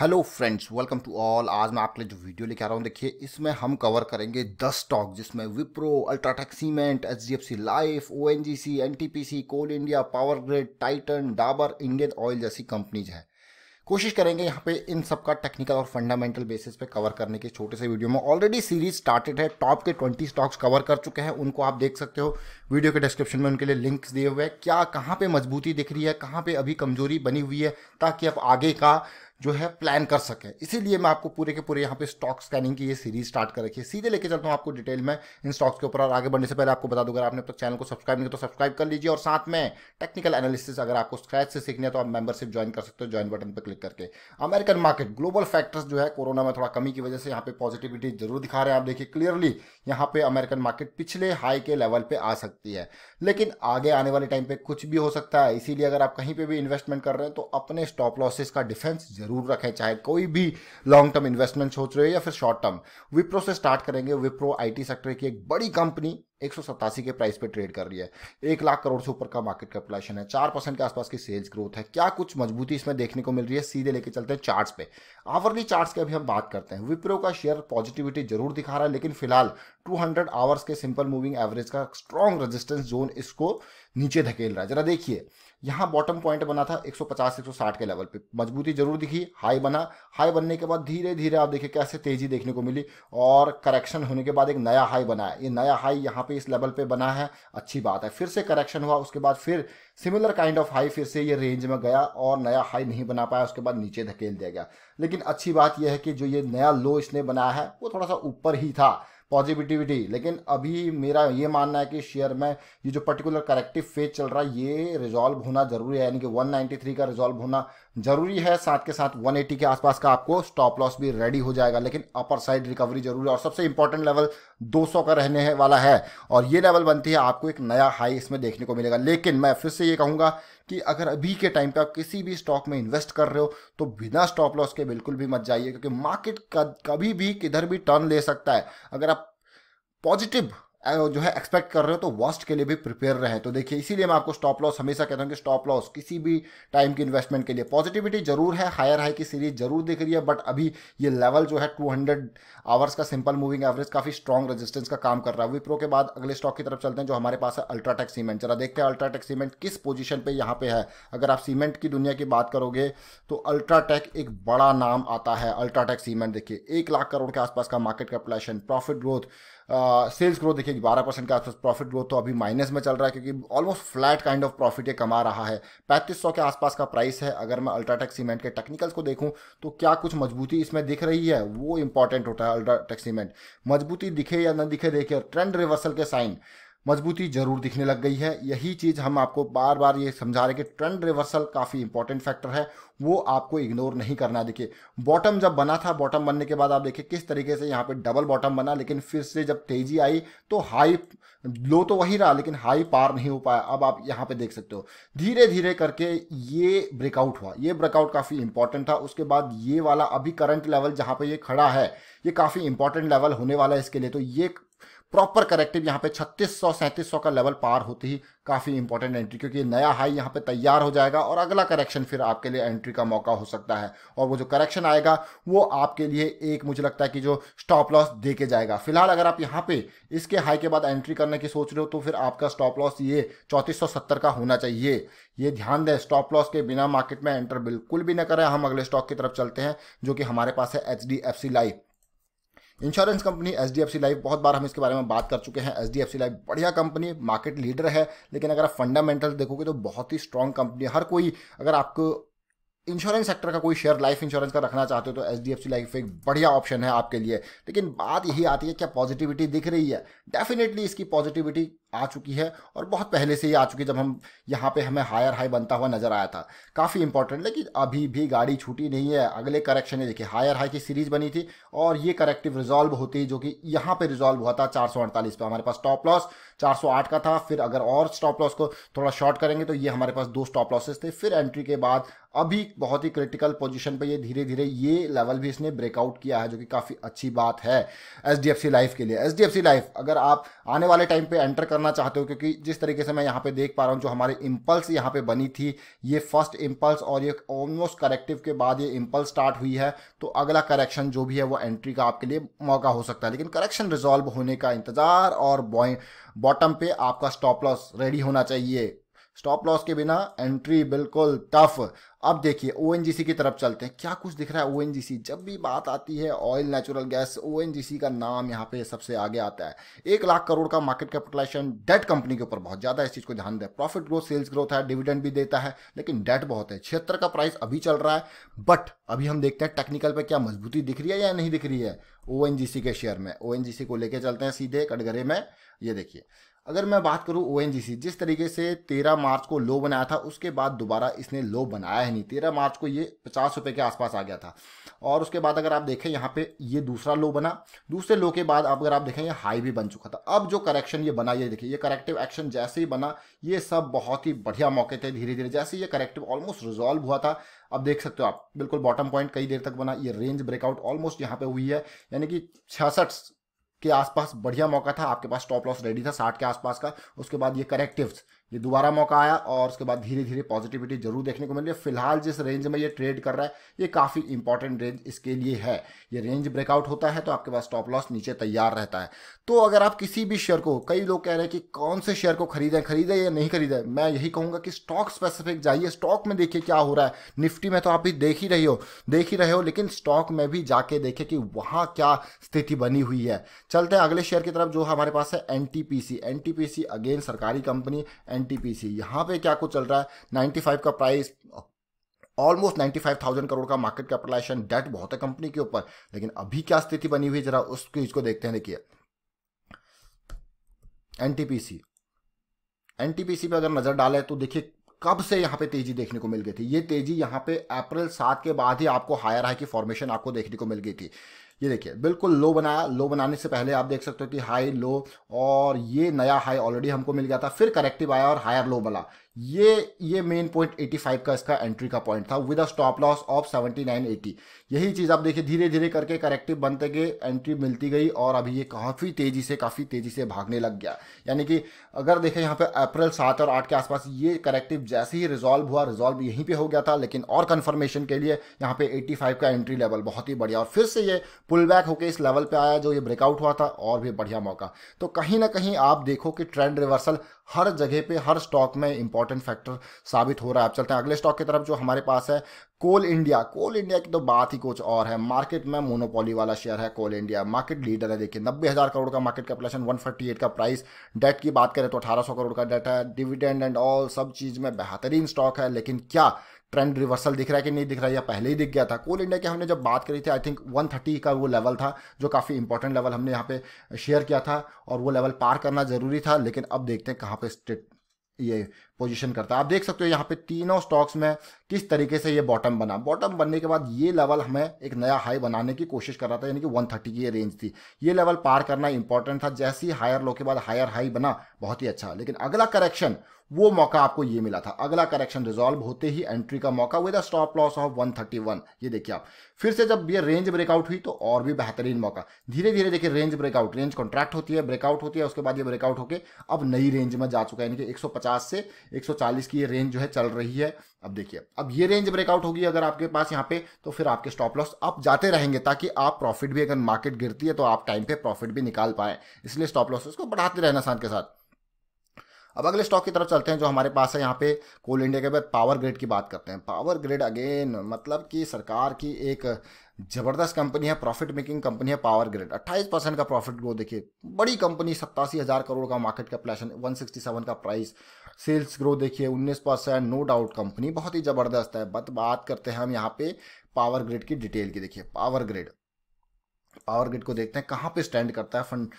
hello friends welcome to all आज मैं आपके लिए जो वीडियो लेके आ रहा हूँ देखिए इसमें हम कवर करेंगे 10 स्टॉक जिसमें Wipro UltraTech cement H D F C life O N G C N T P C Coal India Power Grid Titan Dabur Indian Oil जैसी कंपनीज हैं कोशिश करेंगे यहाँ पे इन सब का टेक्निकल और फंडामेंटल बेसिस पे कवर करने के छोटे से वीडियो में ऑलरेडी सीरीज स्टार्टेड है टॉप के 20 स्टॉक्स कवर कर चुके हैं उनको आप देख सकते हो वीडियो के डिस्क्रिप्शन में उनके लिए लिंक्स दिए हुए हैं क्या कहाँ पे मजबूती दिख रही है कहाँ पे अभी कमजोरी बनी हुई है ताकि आप आगे का जो है प्लान कर सके इसीलिए मैं आपको पूरे के पूरे यहाँ पे स्टॉक स्कैनिंग की ये सीरीज स्टार्ट कर रखी है सीधे लेके चलता हूँ आपको डिटेल में इन स्टॉक्स के ऊपर और आगे बढ़ने से पहले आपको बता दूंगा आपने अब तक चैनल को सब्सक्राइब नहीं तो सब्सक्राइब कर लीजिए और साथ में टेक्निकल एनालिसिस अगर आपको स्क्रैच से सीखना है तो आप मेंबरशिप ज्वाइन कर सकते हो ज्वाइन बटन पर क्लिक करके अमेरिकन मार्केट ग्लोबल फैक्टर्स जो है कोरोना में थोड़ा कमी की वजह से यहाँ पे पॉजिटिविटी जरूर दिखा रहे हैं आप देखिए क्लियरली यहाँ पे अमेरिकन मार्केट पिछले हाई के लेवल पे आ सकती है लेकिन आगे आने वाले टाइम पे कुछ भी हो सकता है इसीलिए अगर आप कहीं पे भी इन्वेस्टमेंट कर रहे हैं तो अपने स्टॉप लॉसेस का डिफेंस जरूर रखें चाहे कोई भी लॉन्ग टर्म इन्वेस्टमेंट सोच रहे हो या फिर शॉर्ट टर्म विप्रो से स्टार्ट करेंगे विप्रो आईटी सेक्टर की एक बड़ी कंपनी एक के प्राइस पे ट्रेड कर रही है एक लाख करोड़ से ऊपर का मार्केट कैपिटलाइजेशन है चार परसेंट के आसपास की सेल्स ग्रोथ है क्या कुछ मजबूती इसमें देखने को मिल रही है सीधे लेके चलते हैं चार्ट्स पे आवरली चार्ट्स की अभी हम बात करते हैं विप्रो का शेयर पॉजिटिविटी जरूर दिखा रहा है लेकिन फिलहाल 200 आवर्स के सिंपल मूविंग एवरेज का स्ट्रॉन्ग रेजिस्टेंस जोन इसको नीचे धकेल रहा है जरा देखिए यहाँ बॉटम पॉइंट बना था 150 160 के लेवल पे मजबूती जरूर दिखी हाई बना हाई बनने के बाद धीरे धीरे आप देखिए कैसे तेजी देखने को मिली और करेक्शन होने के बाद एक नया हाई बना है ये नया हाई यहाँ पे इस लेवल पे बना है अच्छी बात है फिर से करेक्शन हुआ उसके बाद फिर सिमिलर काइंड ऑफ हाई फिर से ये रेंज में गया और नया हाई नहीं बना पाया उसके बाद नीचे धकेल दिया गया लेकिन अच्छी बात यह है कि जो ये नया लो इसने बनाया है वो थोड़ा सा ऊपर ही था पॉजिटिविटी लेकिन अभी मेरा ये मानना है कि शेयर में ये जो पर्टिकुलर करेक्टिव फेज चल रहा है ये रिजॉल्व होना जरूरी है यानी कि 193 का रिजॉल्व होना जरूरी है साथ के साथ 180 के आसपास का आपको स्टॉप लॉस भी रेडी हो जाएगा लेकिन अपर साइड रिकवरी जरूरी है और सबसे इंपॉर्टेंट लेवल 200 का रहने है वाला है और ये लेवल बनती है आपको एक नया हाई इसमें देखने को मिलेगा लेकिन मैं फिर से ये कहूँगा कि अगर अभी के टाइम पे आप किसी भी स्टॉक में इन्वेस्ट कर रहे हो तो बिना स्टॉप लॉस के बिल्कुल भी मत जाइए क्योंकि मार्केट कभी भी किधर भी टर्न ले सकता है अगर आप पॉजिटिव जो है एक्सपेक्ट कर रहे हो तो वर्स्ट के लिए भी प्रिपेयर रहे तो देखिए इसीलिए मैं आपको स्टॉप लॉस हमेशा कहता हूँ कि स्टॉप लॉस किसी भी टाइम की इन्वेस्टमेंट के लिए पॉजिटिविटी जरूर है हायर हाई की सीरीज जरूर दिख रही है बट अभी ये लेवल जो है 200 आवर्स का सिंपल मूविंग एवरेज काफ़ी स्ट्रॉन्ग रेजिस्टेंस का काम कर रहा है विप्रो के बाद अगले स्टॉक की तरफ चलते हैं जो हमारे पास है अल्ट्राटेक सीमेंट जरा देखते हैं अल्ट्राटेक सीमेंट किस पोजिशन पर यहाँ पे है अगर आप सीमेंट की दुनिया की बात करोगे तो अल्ट्राटेक एक बड़ा नाम आता है अल्ट्राटेक सीमेंट देखिए एक लाख करोड़ के आसपास का market capitalization profit growth sales growth देखिए बारह परसेंट के आसपास प्रॉफिट ग्रोथ तो अभी माइनस में चल रहा है क्योंकि almost flat kind of profit ये कमा रहा है पैंतीस सौ के आसपास का प्राइस है अगर मैं अल्ट्राटेक सीमेंट के टेक्निकल्स को देखूँ तो क्या कुछ मजबूती इसमें दिख रही है वो इंपॉर्टेंट होता है अल्ट्राटेक सीमेंट मजबूती दिखे या ना दिखे देखिए ट्रेंड रिवर्सल के साइन मजबूती जरूर दिखने लग गई है यही चीज़ हम आपको बार बार ये समझा रहे हैं कि ट्रेंड रिवर्सल काफ़ी इंपॉर्टेंट फैक्टर है वो आपको इग्नोर नहीं करना देखिए बॉटम जब बना था बॉटम बनने के बाद आप देखिए किस तरीके से यहाँ पे डबल बॉटम बना लेकिन फिर से जब तेजी आई तो हाई लो तो वही रहा लेकिन हाई पार नहीं हो पाया अब आप यहाँ पे देख सकते हो धीरे धीरे करके ये ब्रेकआउट हुआ ये ब्रेकआउट काफ़ी इंपॉर्टेंट था उसके बाद ये वाला अभी करंट लेवल जहाँ पे ये खड़ा है ये काफ़ी इंपॉर्टेंट लेवल होने वाला है इसके लिए तो ये प्रॉपर करेक्टिव यहाँ पे सैंतीस सौ का लेवल पार होती ही काफ़ी इंपॉर्टेंट एंट्री क्योंकि नया हाई यहाँ पे तैयार हो जाएगा और अगला करेक्शन फिर आपके लिए एंट्री का मौका हो सकता है और वो जो करेक्शन आएगा वो आपके लिए एक मुझे लगता है कि जो स्टॉप लॉस दे के जाएगा फिलहाल अगर आप यहाँ पे इसके हाई के बाद एंट्री करने की सोच रहे हो तो फिर आपका स्टॉप लॉस ये चौंतीस का होना चाहिए ये ध्यान दें स्टॉप लॉस के बिना मार्केट में एंटर बिल्कुल भी ना करें हम अगले स्टॉक की तरफ चलते हैं जो कि हमारे पास है H D F C life insurance company H D F C life बहुत बार हम इसके बारे में बात कर चुके हैं H D F C life बढ़िया कंपनी मार्केट लीडर है लेकिन अगर आप फंडामेंटल देखोगे तो बहुत ही स्ट्रांग कंपनी है हर कोई अगर आपको इंश्योरेंस सेक्टर का कोई शेयर लाइफ इंश्योरेंस का रखना चाहते हो तो H D F C life एक बढ़िया ऑप्शन है आपके लिए लेकिन बात यही आती है क्या पॉजिटिविटी दिख रही है डेफिनेटली इसकी पॉजिटिविटी आ चुकी है और बहुत पहले से ही आ चुकी है जब हम यहाँ पे हमें हायर हाई बनता हुआ नजर आया था काफ़ी इंपॉर्टेंट लेकिन अभी भी गाड़ी छूटी नहीं है अगले करेक्शन है देखिए हायर हाई की सीरीज बनी थी और ये करेक्टिव रिजॉल्व होती जो कि यहाँ पे रिजॉल्व हुआ था चार पे हमारे पास स्टॉप लॉस चार का था फिर अगर और स्टॉप लॉस को थोड़ा शॉर्ट करेंगे तो ये हमारे पास दो स्टॉप लॉसेस थे फिर एंट्री के बाद अभी बहुत ही क्रिटिकल पोजिशन पर ये धीरे धीरे ये लेवल भी इसने ब्रेकआउट किया है जो कि काफ़ी अच्छी बात है एच लाइफ के लिए एच लाइफ अगर आप आने वाले टाइम पर एंटर कर करना चाहते हो क्योंकि जिस तरीके से मैं यहाँ पे देख पा रहा हूँ जो हमारे इम्पल्स यहाँ पे बनी थी ये फर्स्ट इम्पल्स और ये ऑलमोस्ट करेक्टिव के बाद ये इम्पल्स स्टार्ट हुई है तो अगला करेक्शन जो भी है वो एंट्री का आपके लिए मौका हो सकता है लेकिन करेक्शन रिजॉल्व होने का इंतज़ार और बॉटम पे आपका स्टॉप लॉस रेडी होना चाहिए स्टॉप लॉस के बिना एंट्री बिल्कुल टफ अब देखिए ओ की तरफ चलते हैं क्या कुछ दिख रहा है ओ जब भी बात आती है ऑयल नेचुरल गैस ओ का नाम यहाँ पे सबसे आगे आता है एक लाख करोड़ का मार्केट कैपिटलाइजेशन डेट कंपनी के ऊपर बहुत ज़्यादा इस चीज़ को ध्यान दें प्रॉफिट ग्रोथ सेल्स ग्रोथ है डिविडेंड भी देता है लेकिन डेट बहुत है क्षेत्र का प्राइस अभी चल रहा है बट अभी हम देखते हैं टेक्निकल पर क्या मजबूती दिख रही है या नहीं दिख रही है ओ के शेयर में ओ को लेकर चलते हैं सीधे कटघरे में ये देखिए अगर मैं बात करूं ओ जिस तरीके से 13 मार्च को लो बनाया था उसके बाद दोबारा इसने लो बनाया ही नहीं 13 मार्च को ये पचास रुपये के आसपास आ गया था और उसके बाद अगर आप देखें यहाँ पे ये दूसरा लो बना दूसरे लो के बाद अगर आप देखें ये हाई भी बन चुका था अब जो करेक्शन ये बना ये देखिए ये करेक्टिव एक्शन जैसे ही बना ये सब बहुत ही बढ़िया मौके थे धीरे धीरे जैसे ये करेक्टिव ऑलमोस्ट रिजॉल्व हुआ था अब देख सकते हो आप बिल्कुल बॉटम पॉइंट कई देर तक बना ये रेंज ब्रेकआउट ऑलमोस्ट यहाँ पे हुई है यानी कि छियासठ के आसपास बढ़िया मौका था आपके पास स्टॉप लॉस रेडी था साठ के आसपास का उसके बाद ये करेक्टिव्स ये दोबारा मौका आया और उसके बाद धीरे धीरे पॉजिटिविटी जरूर देखने को मिल रही है फिलहाल जिस रेंज में ये ट्रेड कर रहा है ये काफ़ी इंपॉर्टेंट रेंज इसके लिए है ये रेंज ब्रेकआउट होता है तो आपके पास स्टॉप लॉस नीचे तैयार रहता है तो अगर आप किसी भी शेयर को कई लोग कह रहे हैं कि कौन से शेयर को खरीदें खरीदें या नहीं खरीदें मैं यही कहूँगा कि स्टॉक स्पेसिफिक जाइए स्टॉक में देखिए क्या हो रहा है निफ्टी में तो आप भी देख ही रहे हो देख ही रहे हो लेकिन स्टॉक में भी जाके देखे कि वहाँ क्या स्थिति बनी हुई है चलते हैं अगले शेयर की तरफ जो हमारे पास है N T P C again सरकारी कंपनी एन एनटीपीसी यहाँ पे क्या कुछ चल रहा है 95 का प्राइस ऑलमोस्ट 95,000 करोड़ का मार्केट कैपिटलाइजेशन डेट बहुत है कंपनी के ऊपर लेकिन अभी क्या स्थिति बनी हुई जरा उस चीज को देखते हैं देखिए एनटीपीसी एनटीपीसी पे अगर नजर डाले तो देखिए कब से यहाँ पे तेजी देखने को मिल गई थी ये तेजी यहाँ पे अप्रैल सात के बाद ही आपको हायर हाई की फॉर्मेशन आपको देखने को मिल गई थी ये देखिए बिल्कुल लो बनाया लो बनाने से पहले आप देख सकते हो कि हाई लो और ये नया हाई ऑलरेडी हमको मिल गया था फिर करेक्टिव आया और हायर लो बना ये ये मेन पॉइंट 85 का इसका एंट्री का पॉइंट था with a stop loss of 7980 यही चीज़ आप देखिए धीरे धीरे करके करेक्टिव बनते गए एंट्री मिलती गई और अभी ये काफ़ी तेज़ी से काफ़ी तेज़ी से भागने लग गया यानी कि अगर देखें यहाँ पे अप्रैल सात और आठ के आसपास ये करेक्टिव जैसे ही रिजॉल्व हुआ रिजॉल्व यहीं पर हो गया था लेकिन और कन्फर्मेशन के लिए यहाँ पे एट्टी का एंट्री लेवल बहुत ही बढ़िया और फिर से ये पुल बैक होकर इस लेवल पे आया जो ये ब्रेकआउट हुआ था और भी बढ़िया मौका तो कहीं ना कहीं आप देखो कि ट्रेंड रिवर्सल हर जगह पे हर स्टॉक में इंपॉर्टेंट फैक्टर साबित हो रहा है आप चलते हैं अगले स्टॉक की तरफ जो हमारे पास है कोल इंडिया कोल इंडिया की तो बात ही कुछ और है मार्केट में मोनोपोली वाला शेयर है कोल इंडिया मार्केट लीडर है देखिए नब्बे हज़ार करोड़ का मार्केट कैपिटलेशन एट का प्राइस डेट की बात करें तो सौ करोड़ का डेट है डिविडेंड एंड ऑल सब चीज़ में बेहतरीन स्टॉक है लेकिन क्या ट्रेंड रिवर्सल दिख रहा है कि नहीं दिख रहा है या पहले ही दिख गया था कोल इंडिया की हमने जब बात करी थी आई थिंक 130 का वो लेवल था जो काफ़ी इंपॉर्टेंट लेवल हमने यहाँ पे शेयर किया था और वो लेवल पार करना ज़रूरी था लेकिन अब देखते हैं कहाँ पर स्टेट ये पोजीशन करता है आप देख सकते हो यहाँ पे तीनों स्टॉक्स में किस तरीके से ये बॉटम बना बॉटम बनने के बाद ये लेवल हमें एक नया हाई बनाने की कोशिश कर रहा था यानी कि 130 की ये रेंज थी ये लेवल पार करना इंपॉर्टेंट था जैसे ही हायर लो के बाद हायर हाई बना बहुत ही अच्छा लेकिन अगला करेक्शन वो मौका आपको ये मिला था अगला करेक्शन रिजॉल्व होते ही एंट्री का मौका with stop loss of one thirty one ये देखिए आप फिर से जब ये रेंज ब्रेकआउट हुई तो और भी बेहतरीन मौका धीरे धीरे देखिए रेंज ब्रेकआउट रेंज कॉन्ट्रैक्ट होती है ब्रेकआउट होती है उसके बाद ये ब्रेकआउट होकर अब नई रेंज में जा चुका है यानी कि एक से 140 की ये रेंज जो है चल रही है अब देखिए अब ये रेंज ब्रेकआउट होगी अगर आपके पास यहाँ पे तो फिर आपके स्टॉप लॉस अप जाते रहेंगे ताकि आप प्रॉफिट भी अगर मार्केट गिरती है तो आप टाइम पे प्रॉफिट भी निकाल पाए इसलिए स्टॉप लॉसेस को बढ़ाते रहना साथ के साथ अब अगले स्टॉक की तरफ चलते हैं जो हमारे पास है यहाँ पे कोल इंडिया के बाद पावर ग्रिड की बात करते हैं पावर ग्रिड अगेन मतलब कि सरकार की एक जबरदस्त कंपनी है प्रॉफिट मेकिंग कंपनी है पावर ग्रिड 28 परसेंट का प्रॉफिट ग्रोथ देखिए बड़ी कंपनी सत्तासी हज़ार करोड़ का मार्केट वन सिक्सटी का प्राइस सेल्स ग्रो देखिए उन्नीस परसेंट नो डाउट कंपनी बहुत ही ज़बरदस्त है बट बात करते हैं हम यहाँ पे पावर ग्रिड की डिटेल की देखिए पावर ग्रिड पावर ग्रिड को देखते हैं कहाँ पे स्टैंड करता है फंड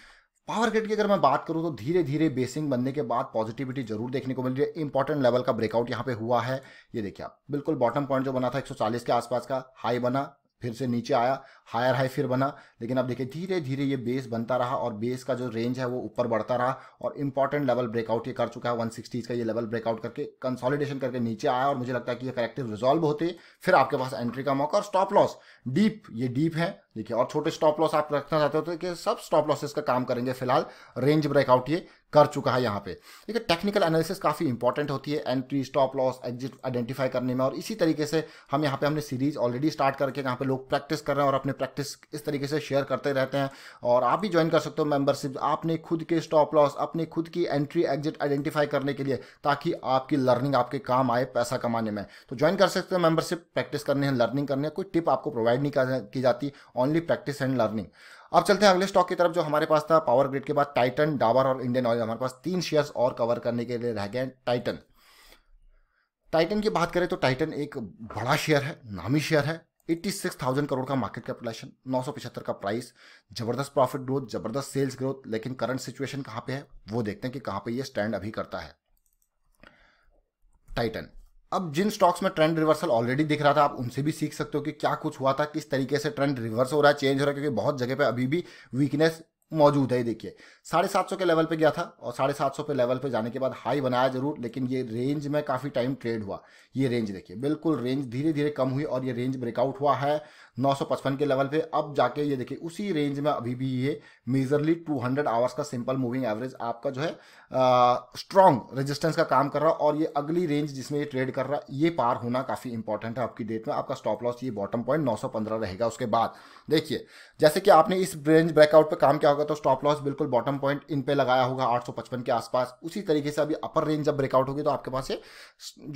पावर ग्रिड की अगर मैं बात करूँ तो धीरे धीरे बेसिंग बनने के बाद पॉजिटिविटी जरूर देखने को मिल रही है इंपॉर्टेंट लेवल का ब्रेकआउट यहाँ पे हुआ है ये देखिए आप बिल्कुल बॉटम पॉइंट जो बना था 140 के आसपास का हाई बना फिर से नीचे आया हायर हाई फिर बना लेकिन अब देखिए धीरे धीरे ये बेस बनता रहा और बेस का जो रेंज है वो ऊपर बढ़ता रहा और इंपॉर्टेंट लेवल ब्रेकआउट ये कर चुका है वन का ये लेवल ब्रेकआउट करके कंसोलिडेशन करके नीचे आया और मुझे लगता है कि ये करेक्टिव रिजॉल्व होते फिर आपके पास एंट्री का मौका और स्टॉप लॉस डीप ये डीप है देखिए और छोटे स्टॉप लॉस आप रखना चाहते हो तो देखिए सब स्टॉप लॉसेस का काम करेंगे फिलहाल रेंज ब्रेकआउट ये कर चुका है यहाँ पे देखिए टेक्निकल एनालिसिस काफ़ी इंपॉर्टेंट होती है entry stop loss exit identify करने में और इसी तरीके से हम यहाँ पे हमने सीरीज ऑलरेडी स्टार्ट करके यहाँ पे लोग प्रैक्टिस कर रहे हैं और अपने प्रैक्टिस इस तरीके से शेयर करते रहते हैं और आप भी ज्वाइन कर सकते हो मेंबरशिप आपने खुद के स्टॉप लॉस अपने खुद की एंट्री एग्जिट आइडेंटिफाई करने के लिए ताकि आपकी लर्निंग आपके काम आए पैसा कमाने में तो ज्वाइन कर सकते हो मेंबरशिप प्रैक्टिस करने हैं लर्निंग करने है कोई टिप आपको प्रोवाइड गाइड नहीं की जाती ओनली प्रैक्टिस एंड लर्निंग अब चलते हैं अगले स्टॉक की तरफ जो हमारे पास था पावर ग्रिड के बाद टाइटन डाबर और इंडियन ऑयल हमारे पास तीन शेयर्स और कवर करने के लिए रह गए टाइटन टाइटन की बात करें तो टाइटन एक बड़ा शेयर है नामी शेयर है 86,000 करोड़ का मार्केट कैपिटलाइजेशन 975 का प्राइस जबरदस्त प्रॉफिट ग्रोथ जबरदस्त सेल्स ग्रोथ लेकिन करंट सिचुएशन कहाँ पे है वो देखते हैं कि कहाँ पे ये स्टैंड अभी करता है टाइटन अब जिन स्टॉक्स में ट्रेंड रिवर्सल ऑलरेडी दिख रहा था आप उनसे भी सीख सकते हो कि क्या कुछ हुआ था किस तरीके से ट्रेंड रिवर्स हो रहा है चेंज हो रहा है क्योंकि बहुत जगह पे अभी भी वीकनेस मौजूद है देखिए साढ़े सात सौ के लेवल पे गया था और साढ़े सात सौ पे लेवल पे जाने के बाद हाई बनाया जरूर लेकिन ये रेंज में काफ़ी टाइम ट्रेड हुआ ये रेंज देखिए बिल्कुल रेंज धीरे धीरे कम हुई और ये रेंज ब्रेकआउट हुआ है 955 के लेवल पे अब जाके ये देखिए उसी रेंज में अभी भी ये मेजरली 200 आवर्स का सिंपल मूविंग एवरेज आपका जो है स्ट्रॉन्ग रेजिस्टेंस का काम कर रहा है और ये अगली रेंज जिसमें ये ट्रेड कर रहा है ये पार होना काफ़ी इंपॉर्टेंट है आपकी डेट में आपका स्टॉप लॉस ये बॉटम पॉइंट 915 रहेगा उसके बाद देखिए जैसे कि आपने इस रेंज ब्रेकआउट पर काम किया होगा तो स्टॉप लॉस बिल्कुल बॉटम पॉइंट इन पर लगाया होगा आठ के आसपास उसी तरीके से अभी अपर रेंज जब ब्रेकआउट होगी तो आपके पास ये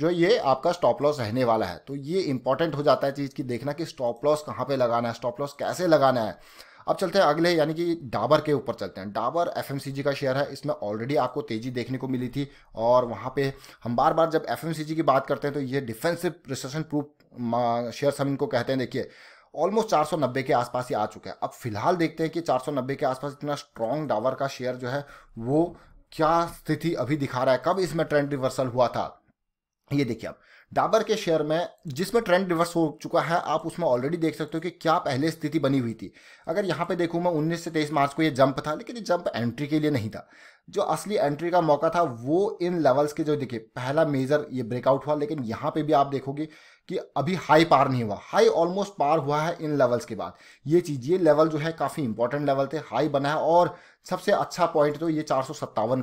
जो ये आपका स्टॉप लॉस रहने वाला है तो ये इंपॉर्टेंट हो जाता है चीज़ की देखना कि स्टॉप लॉस कहाँ पे लगाना है स्टॉप लॉस कैसे लगाना है अब चलते हैं अगले यानी कि डाबर के ऊपर चलते हैं डाबर एफ का शेयर है इसमें ऑलरेडी आपको तेजी देखने को मिली थी और वहाँ पे हम बार बार जब एफ की बात करते हैं तो ये डिफेंसिव रिसेशन प्रूफ शेयर हम इनको कहते हैं देखिए ऑलमोस्ट 490 के आसपास ही आ चुका है अब फिलहाल देखते हैं कि 490 के आसपास इतना स्ट्रॉन्ग डावर का शेयर जो है वो क्या स्थिति अभी दिखा रहा है कब इसमें ट्रेंड रिवर्सल हुआ था ये देखिए अब डाबर के शेयर में जिसमें ट्रेंड रिवर्स हो चुका है आप उसमें ऑलरेडी देख सकते हो कि क्या पहले स्थिति बनी हुई थी अगर यहाँ पे देखूँ मैं 19 से 23 मार्च को ये जंप था लेकिन ये जंप एंट्री के लिए नहीं था जो असली एंट्री का मौका था वो इन लेवल्स के जो देखिए पहला मेजर ये ब्रेकआउट हुआ लेकिन यहाँ पे भी आप देखोगे कि अभी हाई पार नहीं हुआ हाई ऑलमोस्ट पार हुआ है इन लेवल्स के बाद ये चीज़ ये लेवल जो है काफ़ी इंपॉर्टेंट लेवल थे हाई बना है और सबसे अच्छा पॉइंट तो ये चार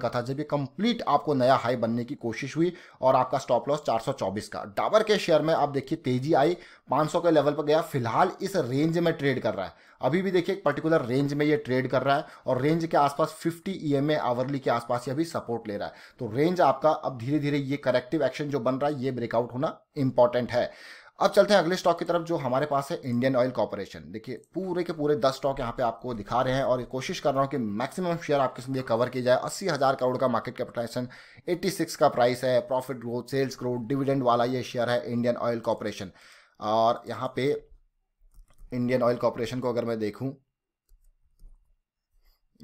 का था जब ये कंप्लीट आपको नया हाई बनने की कोशिश हुई और आपका स्टॉप लॉस 424 का डाबर के शेयर में आप देखिए तेजी आई 500 के लेवल पर गया फिलहाल इस रेंज में ट्रेड कर रहा है अभी भी देखिए एक पर्टिकुलर रेंज में ये ट्रेड कर रहा है और रेंज के आसपास 50 एम आवरली के आसपास ये अभी सपोर्ट ले रहा है तो रेंज आपका अब धीरे धीरे ये करेक्टिव एक्शन जो बन रहा है ये ब्रेकआउट होना इंपॉर्टेंट है अब चलते हैं अगले स्टॉक की तरफ जो हमारे पास है इंडियन ऑयल कॉरपोरेशन देखिए पूरे के पूरे दस स्टॉक यहाँ पे आपको दिखा रहे हैं और कोशिश कर रहा हूँ कि मैक्सिमम शेयर आपके लिए कवर किया जाए अस्सी हज़ार करोड़ का मार्केट कैपिटलाइजेशन 86 का प्राइस है profit growth sales growth dividend वाला ये शेयर है इंडियन ऑयल कॉरपोरेशन और यहाँ पे इंडियन ऑयल कॉरपोरेशन को अगर मैं देखूँ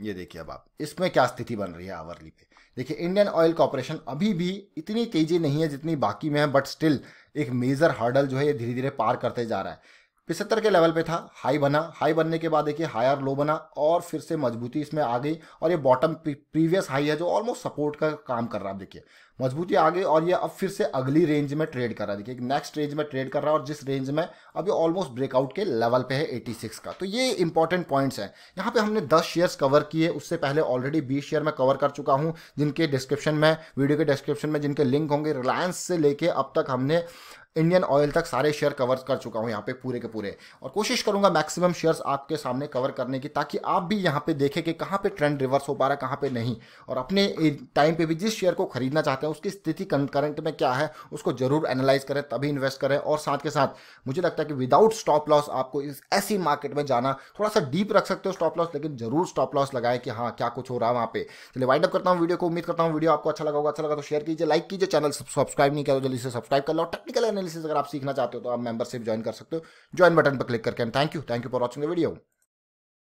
ये देखिए अब आप इसमें क्या स्थिति बन रही है आवरली पे देखिए इंडियन ऑयल कॉरपोरेशन अभी भी इतनी तेजी नहीं है जितनी बाकी में है बट स्टिल एक मेजर हर्डल जो है ये धीरे धीरे पार करते जा रहा है पिछहत्तर के लेवल पे था हाई बना हाई बनने के बाद देखिए हायर लो बना और फिर से मजबूती इसमें आ गई और ये बॉटम प्रीवियस हाई है जो ऑलमोस्ट सपोर्ट का काम कर रहा है देखिए मजबूती आ गई और ये अब फिर से अगली रेंज में ट्रेड कर रहा है देखिए नेक्स्ट रेंज में ट्रेड कर रहा है और जिस रेंज में अब ये ऑलमोस्ट ब्रेकआउट के लेवल पे है सिक्स का तो ये इंपॉर्टेंट पॉइंट्स हैं यहाँ पे हमने दस शेयर्स कवर किए उससे पहले ऑलरेडी बीस शेयर मैं कवर कर चुका हूँ जिनके डिस्क्रिप्शन में वीडियो के डिस्क्रिप्शन में जिनके लिंक होंगे रिलायंस से लेके अब तक हमने इंडियन ऑयल तक सारे शेयर कवर कर चुका हूँ यहाँ पे पूरे के पूरे और कोशिश करूंगा मैक्सिमम शेयर्स आपके सामने कवर करने की ताकि आप भी यहाँ पे देखें कि कहाँ पे ट्रेंड रिवर्स हो पा रहा है कहाँ पे नहीं और अपने टाइम पे भी जिस शेयर को खरीदना चाहते हैं उसकी स्थिति करंट में क्या है उसको जरूर एनालाइज करें तभी इन्वेस्ट करें और साथ के साथ मुझे लगता है कि विदाउट स्टॉप लॉस आपको इस ऐसी मार्केट में जाना थोड़ा सा डीप रख सकते हो स्टॉप लॉस लेकिन जरूर स्टॉप लॉस लगाए कि हाँ क्या कुछ हो रहा है वहाँ पे चलिए वाइंड अप करता हूँ वीडियो को उम्मीद करता हूँ वीडियो आपको अच्छा लगा होगा अच्छा लगा तो शेयर कीजिए लाइक कीजिए चैनल सब्सक्राइब नहीं किया तो जल्दी से सब्सक्राइब कर लो टेक्निकल एनालिसिस अगर आप सीखना चाहते हो तो आप मेंबरशिप ज्वाइन कर सकते हो ज्वाइन बटन पर क्लिक करके and thank you thank you for watching the video